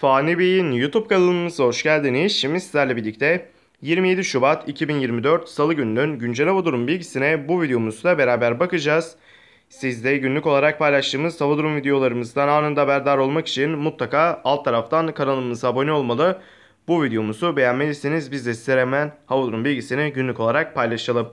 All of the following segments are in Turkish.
Fani Bey'in YouTube kanalımıza hoş geldiniz. Şimdi sizlerle birlikte 27 Şubat 2024 Salı gününün güncel hava durum bilgisine bu videomuzla beraber bakacağız. Siz de günlük olarak paylaştığımız hava durum videolarımızdan anında haberdar olmak için mutlaka alt taraftan kanalımıza abone olmalı. Bu videomuzu beğenmelisiniz. Biz de sizlere hemen hava durum bilgisini günlük olarak paylaşalım.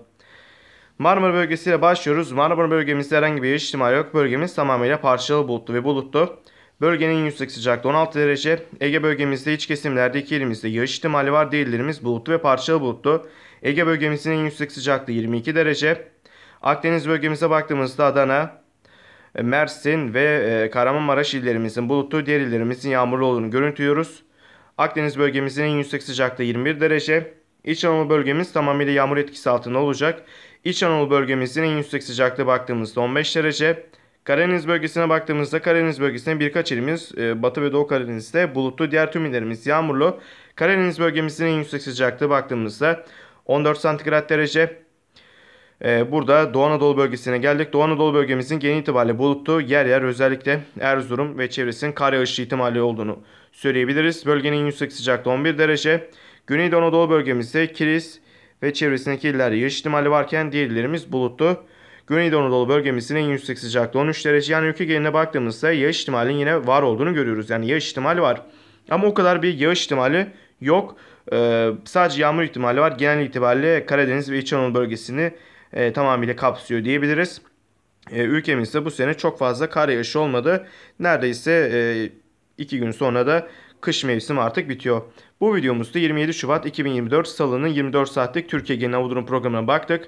Marmara bölgesiyle başlıyoruz. Marmara bölgemizde herhangi bir ihtimal yok. Bölgemiz tamamıyla parçalı bulutlu ve bulutlu. Bölgenin yüksek sıcaklığı 16 derece. Ege bölgemizde iç kesimlerde iki ilimizde yağış ihtimali var. Değillerimiz bulutlu ve parçalı bulutlu. Ege bölgemizin yüksek sıcaklığı 22 derece. Akdeniz bölgemize baktığımızda Adana, e, Mersin ve e, Kahramanmaraş illerimizin bulutlu, diğer illerimizin yağmurlu olduğunu görüntülüyoruz. Akdeniz bölgemizin en yüksek sıcaklığı 21 derece. İç Anadolu bölgemiz tamamıyla yağmur etkisi altında olacak. İç Anadolu bölgemizin en yüksek sıcaklığı baktığımızda 15 derece. Karadeniz bölgesine baktığımızda Karadeniz bölgesinde birkaç ilimiz e, Batı ve Doğu Karadeniz'de bulutlu. Diğer tüm illerimiz yağmurlu. Karadeniz bölgemizin en yüksek sıcaklığı baktığımızda 14 santigrat derece. E, burada Doğu Anadolu bölgesine geldik. Doğu Anadolu bölgemizin genel itibariyle bulutlu. Yer yer özellikle Erzurum ve çevresinin kar yağışı ihtimali olduğunu söyleyebiliriz. Bölgenin en yüksek sıcaklığı 11 derece. Güney Doğu Anadolu bölgemizde Kilis ve çevresindeki iller yağış ihtimali varken diğer diğerlerimiz bulutlu. Güneydoğu Anadolu bölgemizin en yüksek sıcaklığı 13 derece. Yani ülke geneline baktığımızda yağış ihtimalinin yine var olduğunu görüyoruz. Yani yağış ihtimali var. Ama o kadar bir yağış ihtimali yok. Ee, sadece yağmur ihtimali var. Genel itibariyle Karadeniz ve İç Anadolu bölgesini e, tamamıyla kapsıyor diyebiliriz. E, ülkemizde bu sene çok fazla kar yağışı olmadı. Neredeyse e, iki gün sonra da kış mevsimi artık bitiyor. Bu videomuzda 27 Şubat 2024 Salı'nın 24 saatlik Türkiye Genel Hava programına baktık.